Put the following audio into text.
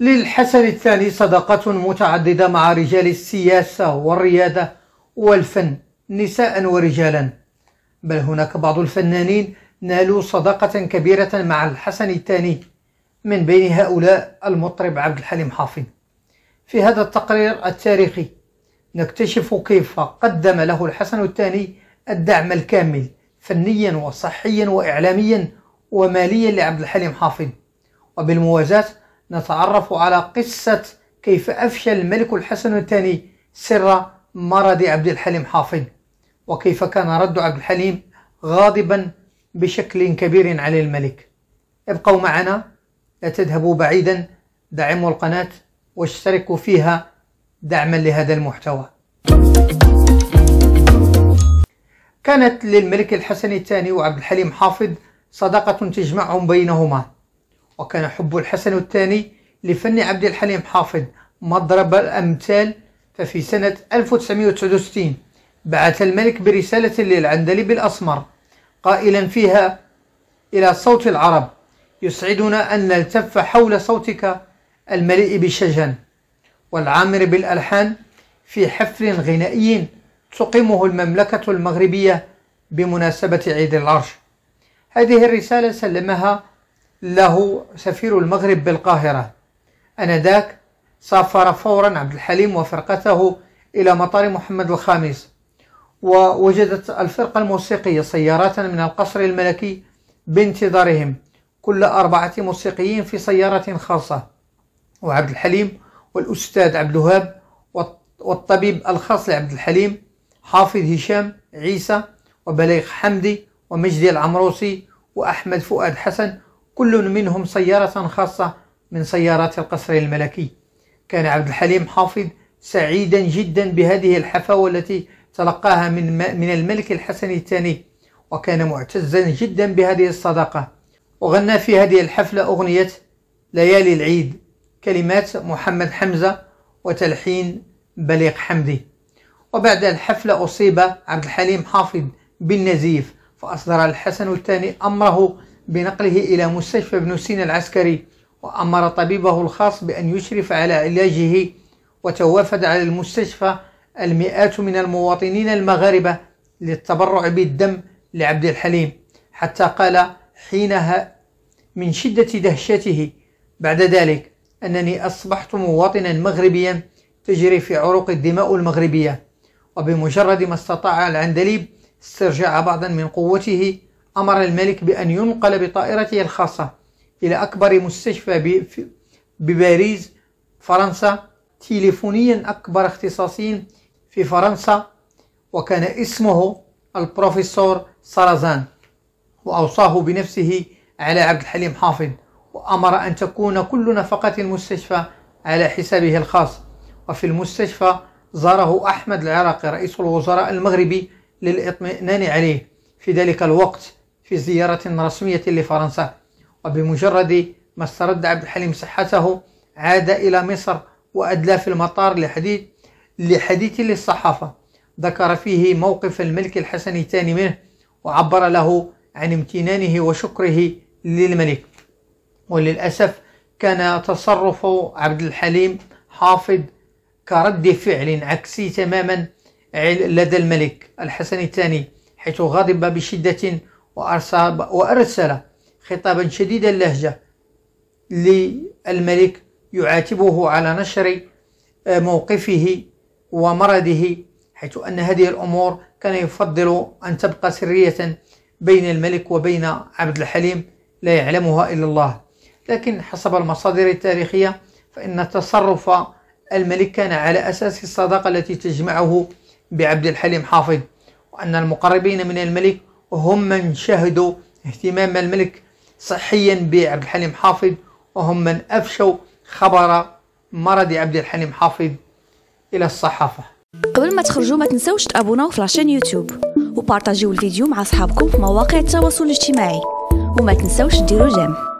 للحسن الثاني صداقات متعددة مع رجال السياسة والريادة والفن نساء ورجالا بل هناك بعض الفنانين نالوا صداقة كبيرة مع الحسن الثاني من بين هؤلاء المطرب عبد الحليم حافظ في هذا التقرير التاريخي نكتشف كيف قدم له الحسن الثاني الدعم الكامل فنيا وصحيا وإعلاميا وماليا لعبد الحليم حافظ وبالموازاة نتعرف على قصة كيف أفشى الملك الحسن الثاني سر مرض عبد الحليم حافظ وكيف كان رد عبد الحليم غاضبا بشكل كبير على الملك ابقوا معنا لا تذهبوا بعيدا دعموا القناة واشتركوا فيها دعما لهذا المحتوى كانت للملك الحسن الثاني وعبد الحليم حافظ صداقة تجمعهم بينهما وكان حب الحسن الثاني لفن عبد الحليم حافظ مضرب الأمثال ففي سنة 1969 بعث الملك برسالة للعندليب الأسمر قائلا فيها إلى صوت العرب يسعدنا أن نلتف حول صوتك المليء بالشجن والعامر بالألحان في حفل غنائي تقيمه المملكة المغربية بمناسبة عيد العرش هذه الرسالة سلمها له سفير المغرب بالقاهرة أنذاك سافر فورا عبد الحليم وفرقته إلى مطار محمد الخامس ووجدت الفرقة الموسيقية سيارات من القصر الملكي بانتظارهم كل أربعة موسيقيين في سيارة خاصة وعبد الحليم والأستاذ عبد الوهاب والطبيب الخاص لعبد الحليم حافظ هشام عيسى وبليغ حمدي ومجدي العمروسي وأحمد فؤاد حسن كل منهم سيارة خاصة من سيارات القصر الملكي كان عبد الحليم حافظ سعيدا جدا بهذه الحفاوة التي تلقاها من, من الملك الحسن الثاني وكان معتزا جدا بهذه الصداقة وغنى في هذه الحفلة أغنية ليالي العيد كلمات محمد حمزة وتلحين بليغ حمدي وبعد الحفلة أصيب عبد الحليم حافظ بالنزيف فأصدر الحسن الثاني أمره بنقله إلى مستشفى ابن سينا العسكري وأمر طبيبه الخاص بأن يشرف على علاجه وتوافد على المستشفى المئات من المواطنين المغاربة للتبرع بالدم لعبد الحليم حتى قال حينها من شدة دهشته بعد ذلك أنني أصبحت مواطنا مغربيا تجري في عروق الدماء المغربية وبمجرد ما استطاع العندليب استرجاع بعضا من قوته أمر الملك بأن ينقل بطائرته الخاصة إلى أكبر مستشفى بباريس فرنسا تليفونيا أكبر اختصاصي في فرنسا وكان اسمه البروفيسور سرازان وأوصاه بنفسه على عبد الحليم حافظ وأمر أن تكون كل نفقة المستشفى على حسابه الخاص وفي المستشفى زاره أحمد العراقي رئيس الوزراء المغربي للإطمئنان عليه في ذلك الوقت في زيارة رسمية لفرنسا وبمجرد ما استرد عبد الحليم صحته عاد إلى مصر وأدلى في المطار لحديث لحديث للصحافة ذكر فيه موقف الملك الحسن الثاني منه وعبر له عن امتنانه وشكره للملك وللأسف كان تصرف عبد الحليم حافظ كرد فعل عكسي تماما لدى الملك الحسن الثاني حيث غضب بشدة وأرسل, خطابا شديد اللهجة للملك يعاتبه على نشر آه، موقفه ومرضه حيث أن هذه الأمور كان يفضل أن تبقى سرية بين الملك وبين عبد الحليم لا يعلمها إلا الله لكن حسب المصادر التاريخية فإن تصرف الملك كان على أساس الصداقة التي تجمعه بعبد الحليم حافظ وأن المقربين من الملك وهم من شهدوا اهتمام الملك صحيا بعبد الحليم حافظ وهم من أفشوا خبر مرض عبد الحليم حافظ إلى الصحافة قبل ما تخرجوا ما تنسوش تابوناو في لاشين يوتيوب وبارطاجيو الفيديو مع أصحابكم في مواقع التواصل الاجتماعي وما تنسوش ديروا جيم